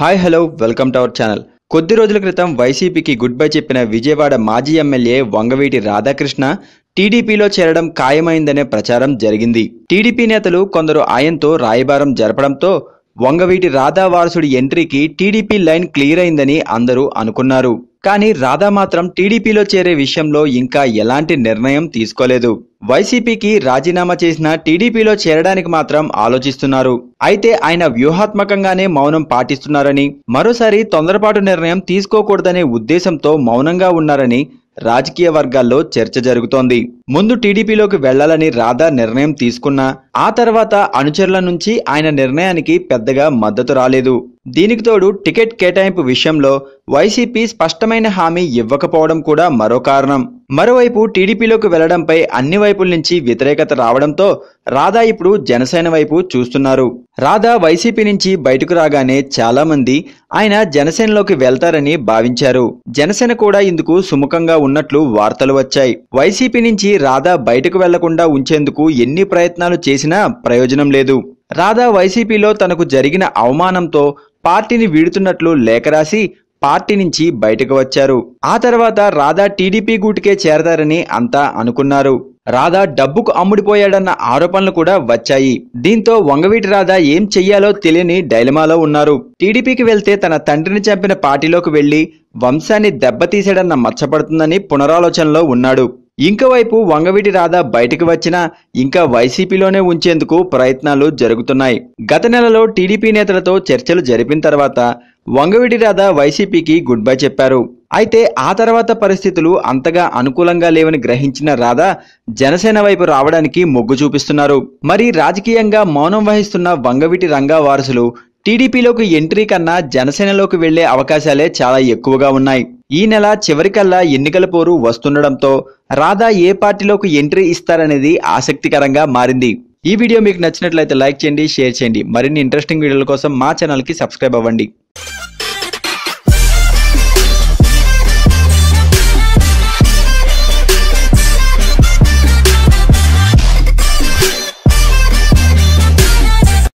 hi hello welcome to our channel కొద్ది రోజుల క్రితం వైసీపీకి గుడ్ బై చెప్పిన విజయవాడ మాజీ ఎమ్మెల్యే వంగవీటి రాధాకృష్ణ టీడీపీలో చేరడం ఖాయమైందనే ప్రచారం జరిగింది టీడీపీ నేతలు కొందరు ఆయనతో రాయబారం జరపడంతో వంగవీటి రాధా వారసుడి ఎంట్రీకి టీడీపీ లైన్ క్లియర్ అయిందని అందరూ అనుకున్నారు కానీ రాధా మాత్రం టీడీపీలో చేరే విషయంలో ఇంకా ఎలాంటి నిర్ణయం తీసుకోలేదు వైసీపీకి రాజీనామా చేసిన టీడీపీలో చేరడానికి మాత్రం ఆలోచిస్తున్నారు అయితే ఆయన వ్యూహాత్మకంగానే మౌనం పాటిస్తున్నారని మరోసారి తొందరపాటు నిర్ణయం తీసుకోకూడదనే ఉద్దేశంతో మౌనంగా ఉన్నారని రాజకీయ వర్గాల్లో చర్చ జరుగుతోంది ముందు టీడీపీలోకి వెళ్లాలని రాధా నిర్ణయం తీసుకున్నా ఆ తర్వాత అనుచరుల నుంచి ఆయన నిర్ణయానికి పెద్దగా మద్దతు రాలేదు దీనికి తోడు టికెట్ కేటాయింపు విషయంలో వైసీపీ స్పష్టమైన హామీ ఇవ్వకపోవడం కూడా మరో కారణం మరోవైపు టీడీపీలోకి వెళ్లడంపై అన్ని వైపుల నుంచి వ్యతిరేకత రావడంతో రాధా ఇప్పుడు జనసేన వైపు చూస్తున్నారు రాధా వైసీపీ నుంచి బయటకు రాగానే చాలా మంది ఆయన జనసేనలోకి వెళ్తారని భావించారు జనసేన కూడా ఇందుకు సుముఖంగా ఉన్నట్లు వార్తలు వచ్చాయి వైసీపీ నుంచి రాధా బయటకు వెళ్లకుండా ఉంచేందుకు ఎన్ని ప్రయత్నాలు చేసినా ప్రయోజనం లేదు రాధా వైసీపీలో తనకు జరిగిన అవమానంతో పార్టీని వీడుతున్నట్లు లేఖ రాసి పార్టీ నుంచి బయటకు వచ్చారు ఆ తర్వాత రాధా టీడీపీ గూటికే చేరతారని అంతా అనుకున్నారు రాధా డబ్బుకు అమ్ముడిపోయాడన్న ఆరోపణలు కూడా వచ్చాయి దీంతో వంగవీటి రాధా ఏం చెయ్యాలో తెలియని డైలమాలో ఉన్నారు టీడీపీకి వెళ్తే తన తండ్రిని చంపిన పార్టీలోకి వెళ్లి వంశాన్ని దెబ్బతీసాడన్న మచ్చపడుతుందని పునరాలోచనలో ఉన్నాడు ఇంకవైపు వంగవీటి రాధ బయటకు వచ్చినా ఇంకా వైసీపీలోనే ఉంచేందుకు ప్రయత్నాలు జరుగుతున్నాయి గత నెలలో టీడీపీ నేతలతో చర్చలు జరిపిన తర్వాత వంగవీటి రాధ వైసీపీకి గుడ్ బై చెప్పారు అయితే ఆ తర్వాత పరిస్థితులు అంతగా అనుకూలంగా లేవని గ్రహించిన రాధా జనసేన వైపు రావడానికి మొగ్గు చూపిస్తున్నారు మరి రాజకీయంగా మౌనం వహిస్తున్న వంగవీటి రంగా వారసులు టీడీపీలోకి ఎంట్రీ కన్నా జనసేనలోకి వెళ్లే అవకాశాలే చాలా ఎక్కువగా ఉన్నాయి ఈ నెల చివరికల్లా ఎన్నికల పోరు వస్తుండడంతో రాధా ఏ పార్టీలోకి ఎంట్రీ ఇస్తారనేది ఆసక్తికరంగా మారింది ఈ వీడియో మీకు నచ్చినట్లయితే లైక్ చేయండి షేర్ చేయండి మరిన్ని ఇంట్రెస్టింగ్ వీడియోల కోసం మా ఛానల్కి సబ్స్క్రైబ్ అవ్వండి